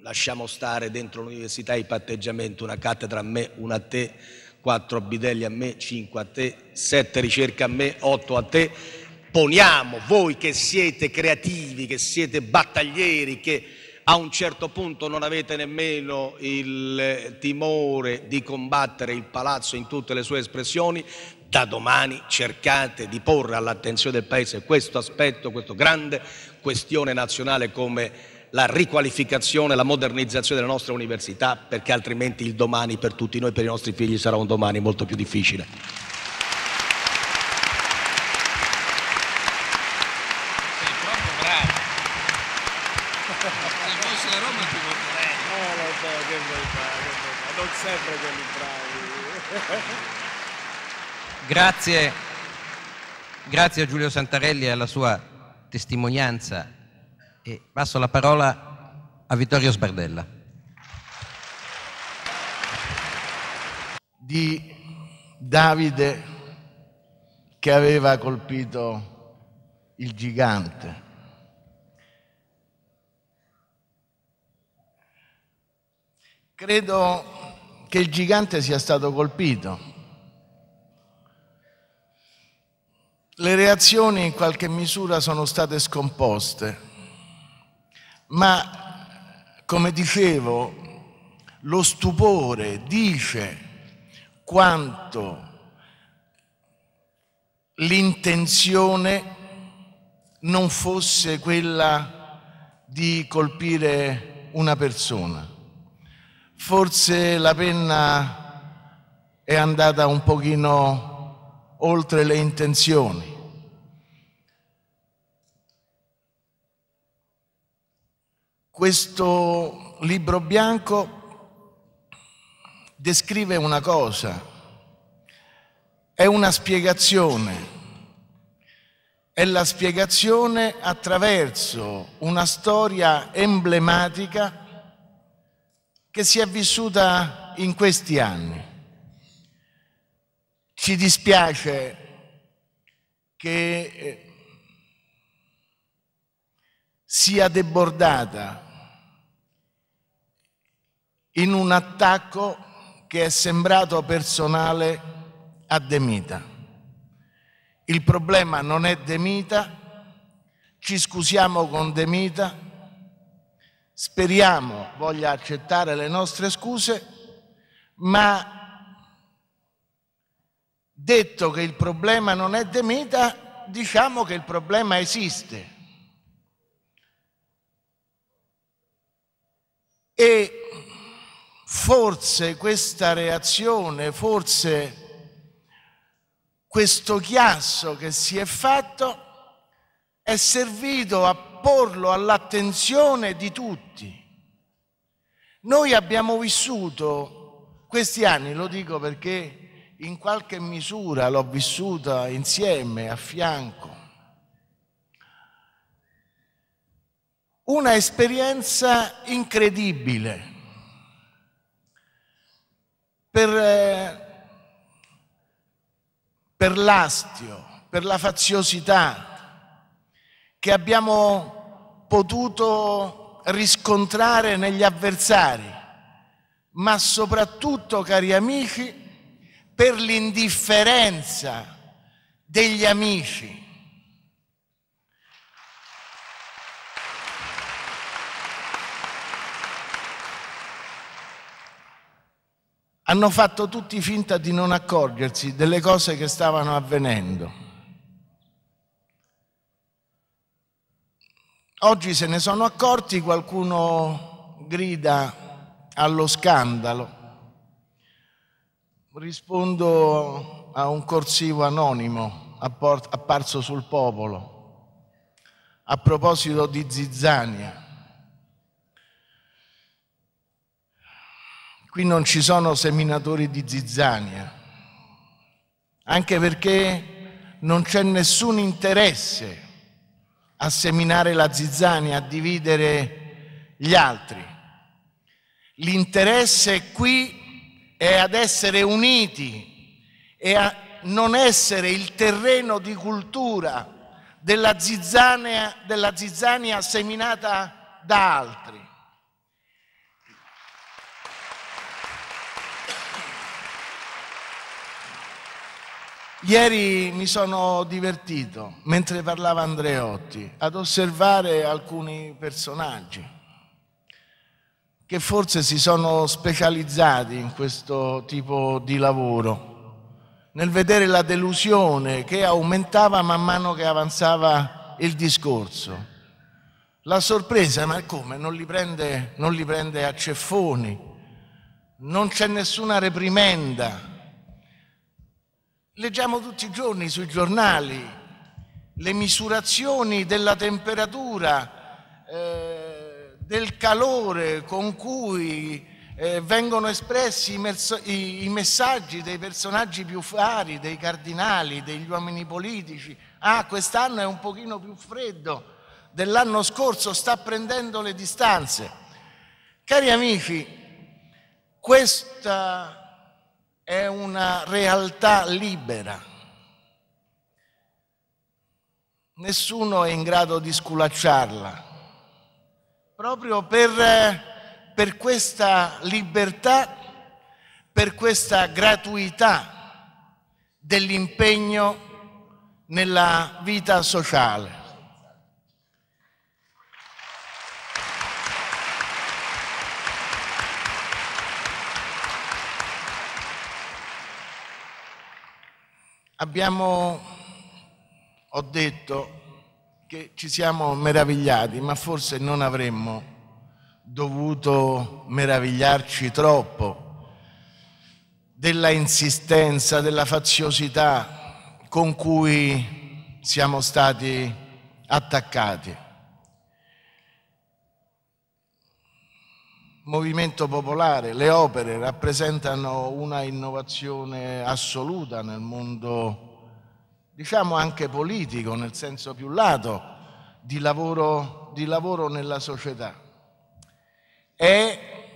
lasciamo stare dentro l'università i patteggiamenti, una cattedra a me, una a te, quattro bidelli a me, cinque a te, sette ricerche a me, otto a te poniamo, voi che siete creativi, che siete battaglieri, che a un certo punto non avete nemmeno il eh, timore di combattere il palazzo in tutte le sue espressioni, da domani cercate di porre all'attenzione del Paese questo aspetto, questa grande questione nazionale come la riqualificazione, la modernizzazione della nostra università, perché altrimenti il domani per tutti noi, per i nostri figli, sarà un domani molto più difficile. Se fossi a Roma ti voterei. Eh, lo so, che vuoi fare, che vuoi fare. Non sempre quelli bravi. Grazie. Grazie a Giulio Santarelli e alla sua testimonianza. E passo la parola a Vittorio Sbardella. Di Davide che aveva colpito il gigante Credo che il gigante sia stato colpito. Le reazioni in qualche misura sono state scomposte, ma come dicevo, lo stupore dice quanto l'intenzione non fosse quella di colpire una persona forse la penna è andata un pochino oltre le intenzioni. Questo libro bianco descrive una cosa, è una spiegazione, è la spiegazione attraverso una storia emblematica che si è vissuta in questi anni. Ci dispiace che eh, sia debordata in un attacco che è sembrato personale a Demita. Il problema non è Demita, ci scusiamo con Demita, speriamo voglia accettare le nostre scuse, ma detto che il problema non è Demita, diciamo che il problema esiste. E forse questa reazione, forse questo chiasso che si è fatto è servito a porlo all'attenzione di tutti. Noi abbiamo vissuto questi anni, lo dico perché in qualche misura l'ho vissuta insieme, a fianco, una esperienza incredibile. Per, eh, per l'astio, per la faziosità, che abbiamo potuto riscontrare negli avversari, ma soprattutto, cari amici, per l'indifferenza degli amici. Hanno fatto tutti finta di non accorgersi delle cose che stavano avvenendo. Oggi se ne sono accorti, qualcuno grida allo scandalo. Rispondo a un corsivo anonimo apparso sul popolo a proposito di zizzania. Qui non ci sono seminatori di zizzania, anche perché non c'è nessun interesse a seminare la zizzania, a dividere gli altri. L'interesse qui è ad essere uniti e a non essere il terreno di cultura della zizzania, della zizzania seminata da altri. Ieri mi sono divertito, mentre parlava Andreotti, ad osservare alcuni personaggi che forse si sono specializzati in questo tipo di lavoro, nel vedere la delusione che aumentava man mano che avanzava il discorso. La sorpresa, ma come? Non li prende, non li prende a ceffoni, non c'è nessuna reprimenda Leggiamo tutti i giorni sui giornali le misurazioni della temperatura, eh, del calore con cui eh, vengono espressi i, i, messaggi dei personaggi più fari, dei cardinali, degli uomini politici. Ah, quest'anno è un pochino più freddo dell'anno scorso, sta prendendo le distanze. Cari amici, questa è una realtà libera. Nessuno è in grado di sculacciarla. Proprio per, per questa libertà, per questa gratuità dell'impegno nella vita sociale. Abbiamo, ho detto che ci siamo meravigliati, ma forse non avremmo dovuto meravigliarci troppo della insistenza, della faziosità con cui siamo stati attaccati. movimento popolare, le opere rappresentano una innovazione assoluta nel mondo, diciamo anche politico, nel senso più lato, di lavoro, di lavoro nella società. È,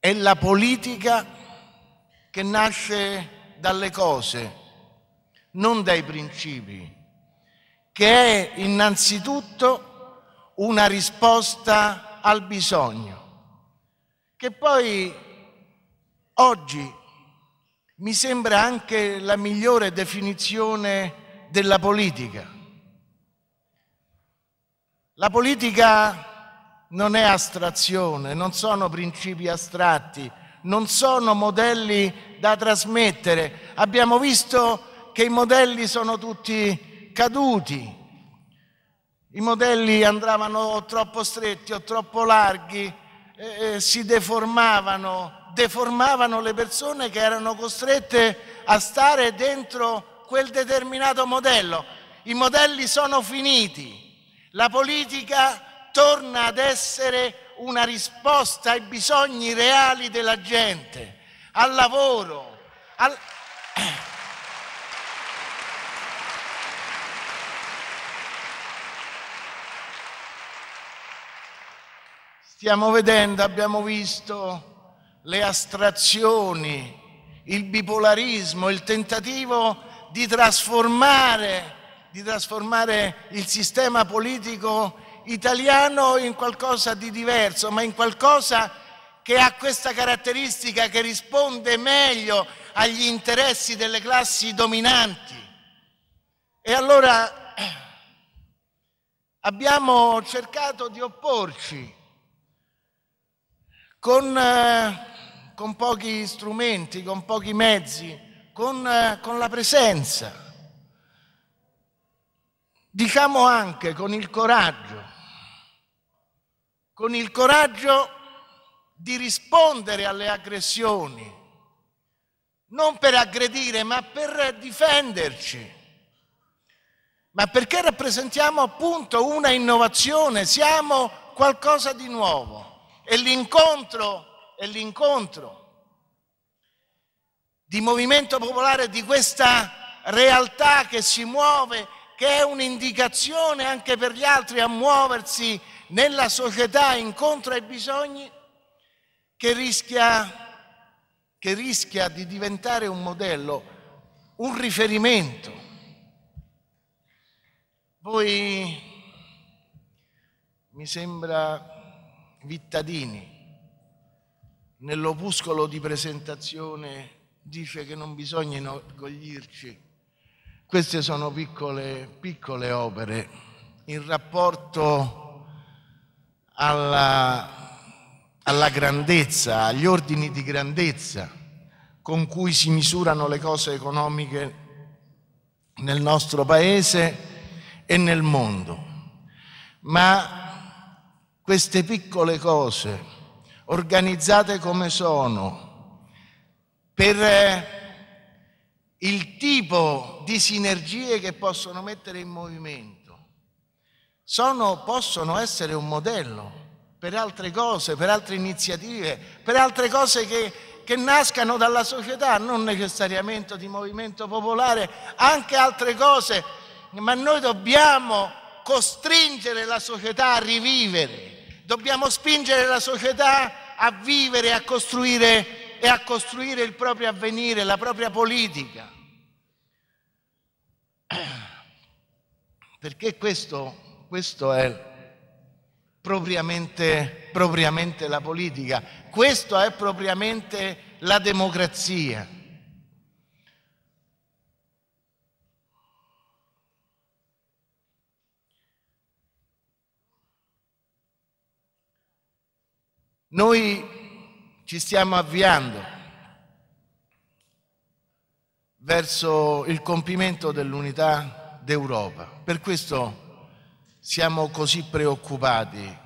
è la politica che nasce dalle cose, non dai principi, che è innanzitutto una risposta al bisogno, che poi oggi mi sembra anche la migliore definizione della politica. La politica non è astrazione, non sono principi astratti, non sono modelli da trasmettere. Abbiamo visto che i modelli sono tutti caduti, i modelli andavano troppo stretti o troppo larghi, eh, eh, si deformavano, deformavano le persone che erano costrette a stare dentro quel determinato modello. I modelli sono finiti, la politica torna ad essere una risposta ai bisogni reali della gente, al lavoro, al... Stiamo vedendo, abbiamo visto le astrazioni, il bipolarismo, il tentativo di trasformare, di trasformare il sistema politico italiano in qualcosa di diverso, ma in qualcosa che ha questa caratteristica che risponde meglio agli interessi delle classi dominanti. E allora abbiamo cercato di opporci con, eh, con pochi strumenti, con pochi mezzi, con, eh, con la presenza. Diciamo anche con il coraggio, con il coraggio di rispondere alle aggressioni, non per aggredire, ma per difenderci. Ma perché rappresentiamo appunto una innovazione, siamo qualcosa di nuovo è l'incontro, è l'incontro di movimento popolare, di questa realtà che si muove, che è un'indicazione anche per gli altri a muoversi nella società incontro ai bisogni, che rischia, che rischia di diventare un modello, un riferimento. Voi mi sembra Vittadini nell'opuscolo di presentazione dice che non bisogna inorgoglirci. Queste sono piccole, piccole opere in rapporto alla, alla grandezza, agli ordini di grandezza con cui si misurano le cose economiche nel nostro paese e nel mondo. Ma queste piccole cose, organizzate come sono, per eh, il tipo di sinergie che possono mettere in movimento, sono, possono essere un modello per altre cose, per altre iniziative, per altre cose che, che nascano dalla società, non necessariamente di movimento popolare, anche altre cose, ma noi dobbiamo costringere la società a rivivere, Dobbiamo spingere la società a vivere, a costruire e a costruire il proprio avvenire, la propria politica. Perché questo, questo è propriamente, propriamente la politica, questo è propriamente la democrazia. Noi ci stiamo avviando verso il compimento dell'unità d'Europa. Per questo siamo così preoccupati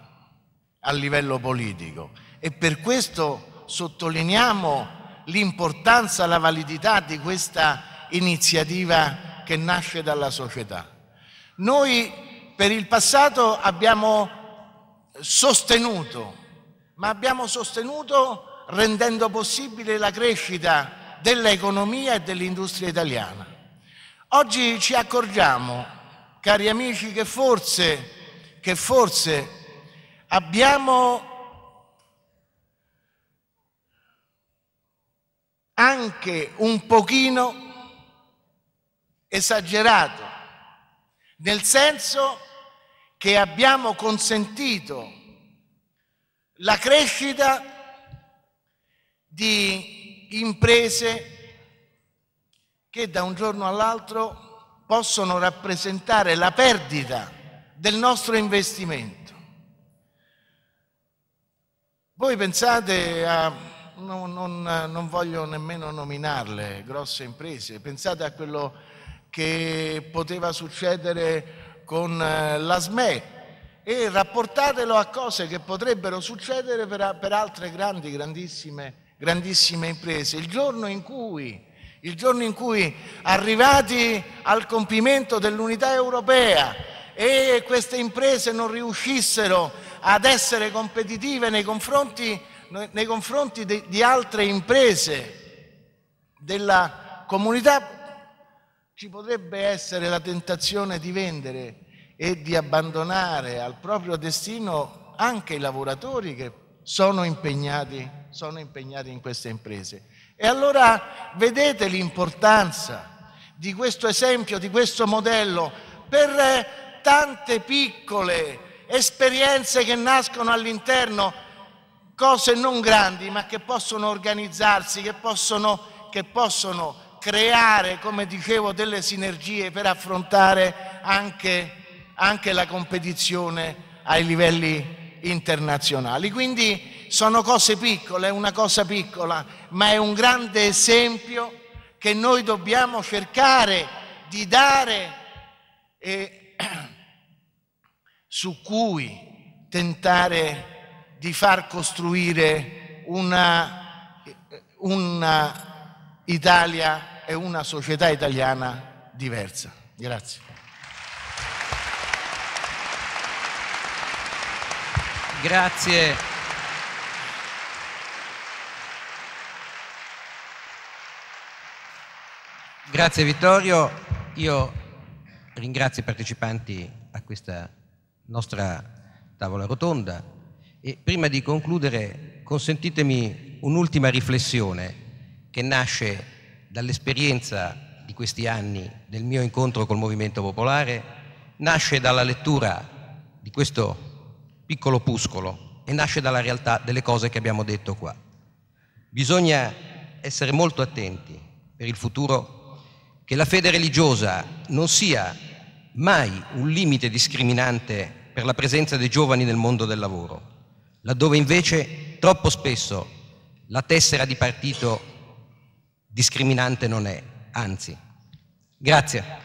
a livello politico e per questo sottolineiamo l'importanza, la validità di questa iniziativa che nasce dalla società. Noi per il passato abbiamo sostenuto ma abbiamo sostenuto rendendo possibile la crescita dell'economia e dell'industria italiana. Oggi ci accorgiamo, cari amici, che forse, che forse abbiamo anche un pochino esagerato, nel senso che abbiamo consentito la crescita di imprese che da un giorno all'altro possono rappresentare la perdita del nostro investimento. Voi pensate a, non, non, non, voglio nemmeno nominarle, grosse imprese, pensate a quello che poteva succedere con eh, la SME, e rapportatelo a cose che potrebbero succedere per, per altre grandi, grandissime, grandissime imprese. Il giorno in cui il giorno in cui arrivati al compimento dell'unità europea e queste imprese non riuscissero ad essere competitive nei confronti, nei confronti di, di, altre imprese della comunità, ci potrebbe essere la tentazione di vendere e di abbandonare al proprio destino anche i lavoratori che sono impegnati, sono impegnati in queste imprese. E allora vedete l'importanza di questo esempio, di questo modello per tante piccole esperienze che nascono all'interno, cose non grandi ma che possono organizzarsi, che possono, che possono creare, come dicevo, delle sinergie per affrontare anche anche la competizione ai livelli internazionali. Quindi sono cose piccole, è una cosa piccola, ma è un grande esempio che noi dobbiamo cercare di dare e su cui tentare di far costruire una, una Italia e una società italiana diversa. Grazie. Grazie. Grazie Vittorio, io ringrazio i partecipanti a questa nostra tavola rotonda e prima di concludere consentitemi un'ultima riflessione che nasce dall'esperienza di questi anni del mio incontro col Movimento Popolare, nasce dalla lettura di questo piccolo opuscolo e nasce dalla realtà delle cose che abbiamo detto qua. Bisogna essere molto attenti per il futuro che la fede religiosa non sia mai un limite discriminante per la presenza dei giovani nel mondo del lavoro, laddove invece troppo spesso la tessera di partito discriminante non è, anzi. Grazie.